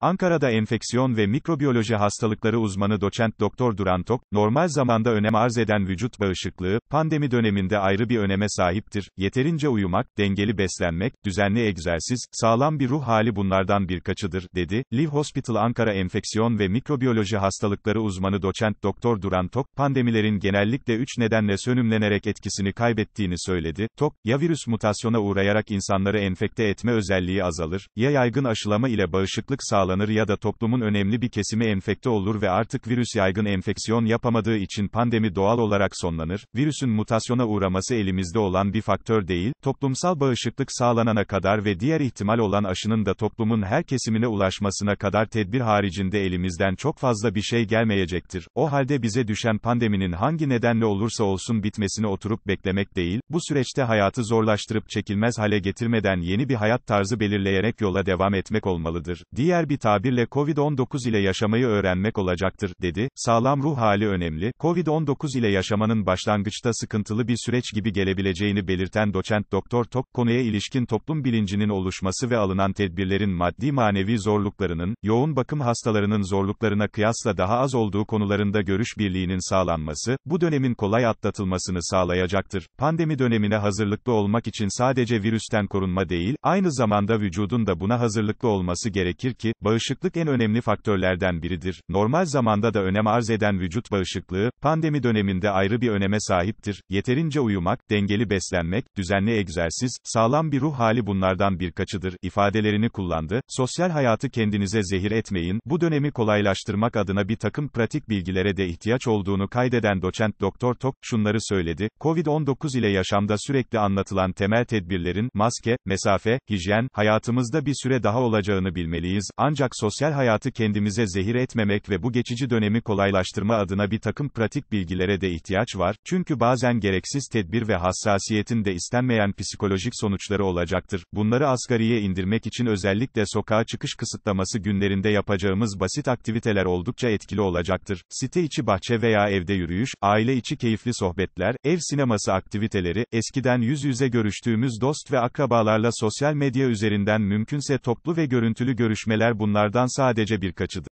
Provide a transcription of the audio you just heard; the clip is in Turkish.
Ankara'da enfeksiyon ve mikrobiyoloji hastalıkları uzmanı doçent doktor Duran Tok, normal zamanda önem arz eden vücut bağışıklığı, pandemi döneminde ayrı bir öneme sahiptir. Yeterince uyumak, dengeli beslenmek, düzenli egzersiz, sağlam bir ruh hali bunlardan birkaçıdır, dedi. Liv Hospital Ankara enfeksiyon ve mikrobiyoloji hastalıkları uzmanı doçent doktor Duran Tok, pandemilerin genellikle 3 nedenle sönümlenerek etkisini kaybettiğini söyledi. Tok, ya virüs mutasyona uğrayarak insanları enfekte etme özelliği azalır, ya yaygın aşılama ile bağışıklık sağlanır, sağlanır ya da toplumun önemli bir kesimi enfekte olur ve artık virüs yaygın enfeksiyon yapamadığı için pandemi doğal olarak sonlanır. Virüsün mutasyona uğraması elimizde olan bir faktör değil, toplumsal bağışıklık sağlanana kadar ve diğer ihtimal olan aşının da toplumun her kesimine ulaşmasına kadar tedbir haricinde elimizden çok fazla bir şey gelmeyecektir. O halde bize düşen pandeminin hangi nedenle olursa olsun bitmesini oturup beklemek değil, bu süreçte hayatı zorlaştırıp çekilmez hale getirmeden yeni bir hayat tarzı belirleyerek yola devam etmek olmalıdır. Diğer bir tabirle COVID-19 ile yaşamayı öğrenmek olacaktır, dedi. Sağlam ruh hali önemli. COVID-19 ile yaşamanın başlangıçta sıkıntılı bir süreç gibi gelebileceğini belirten doçent Doktor Tok, konuya ilişkin toplum bilincinin oluşması ve alınan tedbirlerin maddi manevi zorluklarının, yoğun bakım hastalarının zorluklarına kıyasla daha az olduğu konularında görüş birliğinin sağlanması, bu dönemin kolay atlatılmasını sağlayacaktır. Pandemi dönemine hazırlıklı olmak için sadece virüsten korunma değil, aynı zamanda vücudun da buna hazırlıklı olması gerekir ki, Bağışıklık en önemli faktörlerden biridir. Normal zamanda da önem arz eden vücut bağışıklığı, pandemi döneminde ayrı bir öneme sahiptir. Yeterince uyumak, dengeli beslenmek, düzenli egzersiz, sağlam bir ruh hali bunlardan birkaçıdır ifadelerini kullandı. Sosyal hayatı kendinize zehir etmeyin. Bu dönemi kolaylaştırmak adına bir takım pratik bilgilere de ihtiyaç olduğunu kaydeden doçent Doktor Tok şunları söyledi. Covid-19 ile yaşamda sürekli anlatılan temel tedbirlerin maske, mesafe, hijyen hayatımızda bir süre daha olacağını bilmeliyiz. Ancak ancak sosyal hayatı kendimize zehir etmemek ve bu geçici dönemi kolaylaştırma adına bir takım pratik bilgilere de ihtiyaç var, çünkü bazen gereksiz tedbir ve hassasiyetin de istenmeyen psikolojik sonuçları olacaktır. Bunları asgariye indirmek için özellikle sokağa çıkış kısıtlaması günlerinde yapacağımız basit aktiviteler oldukça etkili olacaktır. Site içi bahçe veya evde yürüyüş, aile içi keyifli sohbetler, ev sineması aktiviteleri, eskiden yüz yüze görüştüğümüz dost ve akrabalarla sosyal medya üzerinden mümkünse toplu ve görüntülü görüşmeler bunu bunlardan sadece birkaçıdır.